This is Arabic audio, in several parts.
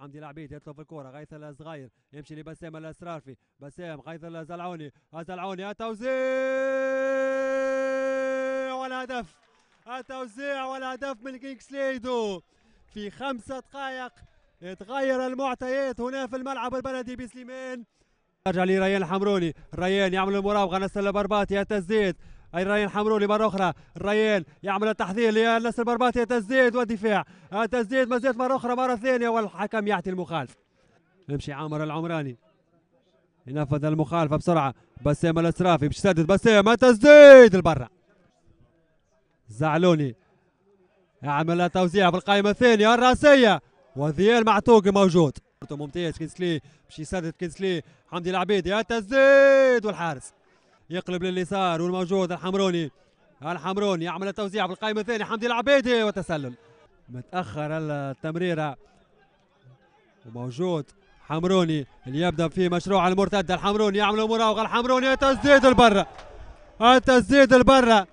حمدي العبيد يطلب الكرة غيث الصغير يمشي لبسام الاسرافي بسام غيث الزلعوني الزلعوني التوزيع والهدف التوزيع والهدف من كينغ سليدو في خمسة دقائق تغير المعطيات هنا في الملعب البلدي بسليمان يرجع لريان الحمروني ريان يعمل المراوغة نسل برباطي التسديد الريان حمرولي مره اخرى الريان يعمل التحذير لنصر برباطي تسديد والدفاع تسديد مازالت مره اخرى مره ثانيه والحكم يعطي المخالف يمشي عامر العمراني ينفذ المخالفه بسرعه بسام الاسرافي باش يسدد بسام تسديد لبرا زعلوني يعمل توزيع بالقائمه الثانيه الراسيه وذيال معتوقي موجود ممتاز كنسلي باش يسدد كنسلي حمدي العبيدي تزيد والحارس يقلب لليسار والموجود الحمروني الحمروني يعمل التوزيع في القائمة الثانية حمدي العبيدي وتسلل متأخر التمريرة وموجود حمروني اللي يبدأ في مشروع المرتدة الحمروني يعمل مراوغة الحمروني تسديد البرة التسديد البرة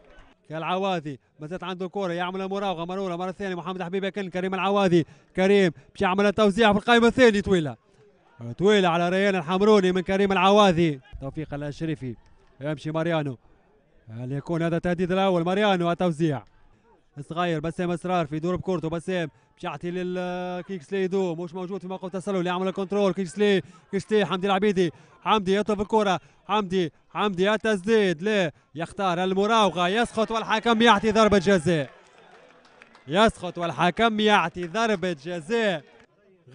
كالعوادي ما زالت عنده كوره يعمل مراوغه مرورة مره ثانيه محمد حبيب كن كريم العواذي كريم باش يعمل التوزيع في القائمه الثانيه طويله طويله على ريان الحمروني من كريم العواذي توفيق الشريفي يمشي ماريانو ليكون هذا التهديد الاول ماريانو التوزيع صغير بسام اسرار في دور بكورته بسام باش يعطي للكيكسلي دو مش موجود في موقف التسلل يعمل الكنترول كيكسلي كيكسلي حمدي العبيدي حمدي يطلب الكره حمدي حمدي التسديد لا يختار المراوغه يسقط والحكم يعطي ضربه جزاء يسقط والحكم يعطي ضربه جزاء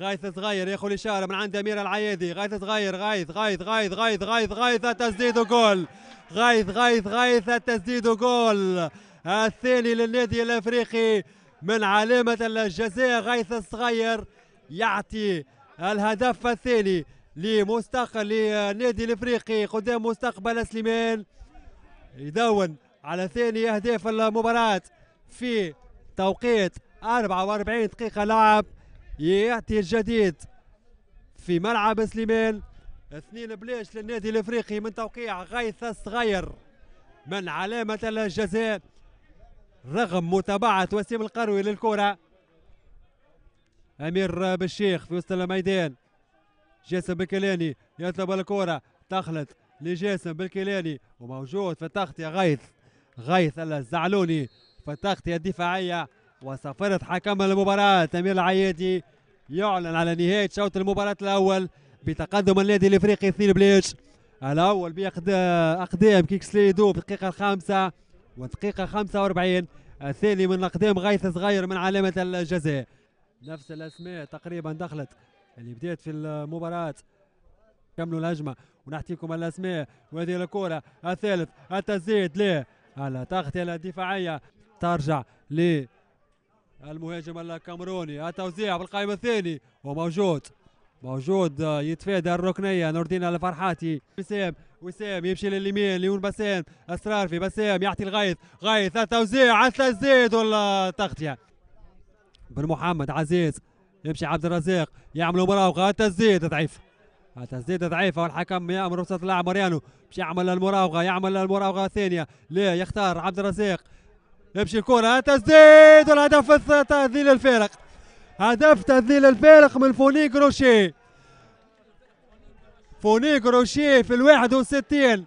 غايث صغير ياخذ اشاره من عند امير العيادي غايث صغير غايث غايث غايث غايث غايث غايث تسديد وجول غايث غايث غايث التسديد وجول الثاني للنادي الافريقي من علامه الجزاء غايث الصغير يعطي الهدف الثاني لمستقبل للنادي الافريقي قدام مستقبل سليمان يدون على ثاني اهداف المباراه في توقيت 44 دقيقه لعب يعطي الجديد في ملعب سليمان اثنين بلاش للنادي الافريقي من توقيع غيث الصغير من علامة الجزاء رغم متابعة وسيم القروي للكرة أمير بالشيخ في وسط الميدان جاسم بالكيلاني يطلب الكرة تخلط لجاسم بالكيلاني وموجود في التغطية غيث غيث الزعلوني في التغطية الدفاعية وصفرة حكم المباراة أمير العيادي يعلن على نهاية شوط المباراة الأول بتقدم النادي الإفريقي اثنين بليش الأول بأقدام كيكسليدو في الدقيقة الخامسة والدقيقة 45 الثاني من أقدام غيث صغير من علامة الجزاء نفس الأسماء تقريبا دخلت اللي بدات في المباراة كملوا الهجمة ونحكيكم الأسماء وهذه الكرة الثالث التزيد لا على تغطية الدفاعية ترجع ليه المهاجم الكاميروني التوزيع بالقائم الثاني وموجود موجود آه، يتفادى الركنيه نور الدين الفرحاتي وسام وسام يمشي لليمين ليون بسام اسرار في بسام يعطي الغيث غيث التوزيع التسديد والتغطيه بن محمد عزيز يمشي عبد الرزاق يعمل مراوغه التزيد ضعيف التزيد ضعيفه والحكم يامر رخصه اللاعب مريانو باش يعمل المراوغه يعمل المراوغه الثانيه لا يختار عبد الرزاق يمشي الكرة تسديد والهدف تأذيل الفارق هدف تأذيل الفارق من فوني كروشي فوني كروشي في الواحد وستين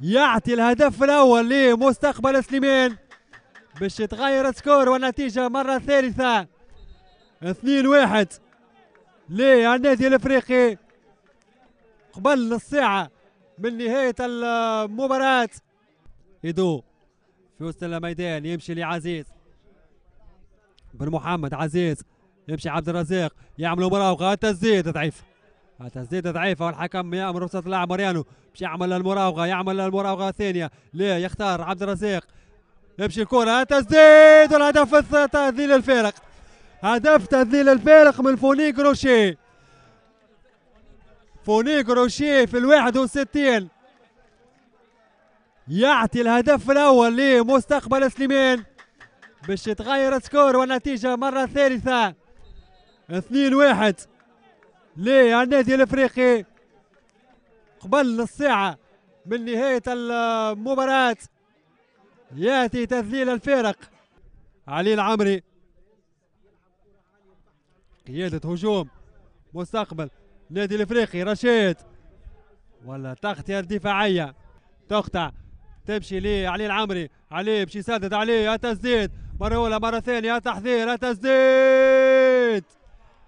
يعطي الهدف الأول لمستقبل سليمان باش يتغير سكور والنتيجة مرة ثالثة اثنين واحد للنادي الافريقي قبل الساعة من نهاية المباراة يدو في وسط الميدان يمشي لعزيز بن محمد عزيز يمشي عبد الرزاق يعمل مراوغه تسديده ضعيفه تزيد ضعيفه والحكم يامر رخصه اللاعب مريانو باش يعمل المراوغه يعمل المراوغه الثانيه لا يختار عبد الرزاق يمشي الكره تزيد والهدف تذليل الفارق هدف تذليل الفارق من فونيك روشيه فونيك روشيه في الواحد وستين يعطي الهدف الاول لمستقبل سليمان باش يتغير السكور والنتيجه مره ثالثه 2 واحد للنادي الافريقي قبل الساعه من نهايه المباراه ياتي تذليل الفارق علي العمري قياده هجوم مستقبل نادي الافريقي رشيد ولا تغطيه دفاعيه تقطع تمشي لي علي العمري علي مشي سدد عليه التسديد مرة أولى مرة ثانية التحذير التسديد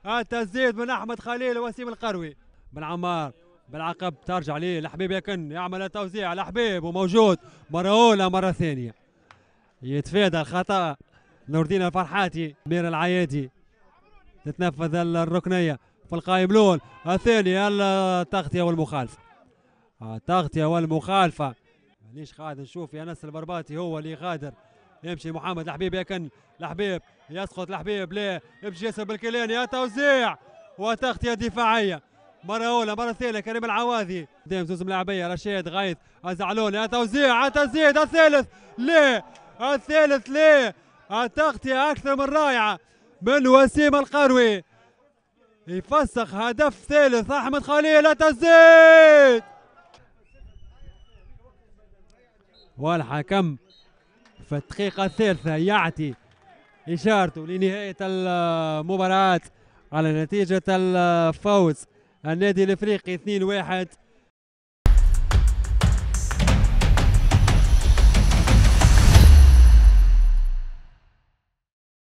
التسديد من أحمد خليل ووسيم القروي بن عمار بالعقب ترجع لي الحبيب يكن يعمل التوزيع الحبيب وموجود مرة أولى مرة ثانية يتفادى الخطأ نور الدين الفرحاتي مير العيادي تتنفذ الركنية في القايم الأول الثاني التغطية والمخالفة التغطية والمخالفة مانيش قاعد نشوف يا انس البرباتي هو اللي غادر يمشي محمد الحبيب يكن الحبيب يسقط الحبيب لا يمشي ياسر بالكيلين يا توزيع وتغطيه دفاعيه مرة أولى مرة ثانية كريم العواذي قدام زوز ملاعبية رشيد غيث الزعلون يا توزيع تزيد الثالث ليه الثالث ليه التغطية أكثر من رائعة من وسيم القروي يفسخ هدف ثالث أحمد خليل تزيد والحكم في الدقيقة الثالثة يعطي إشارته لنهاية المباراة على نتيجة الفوز النادي الإفريقي 2-1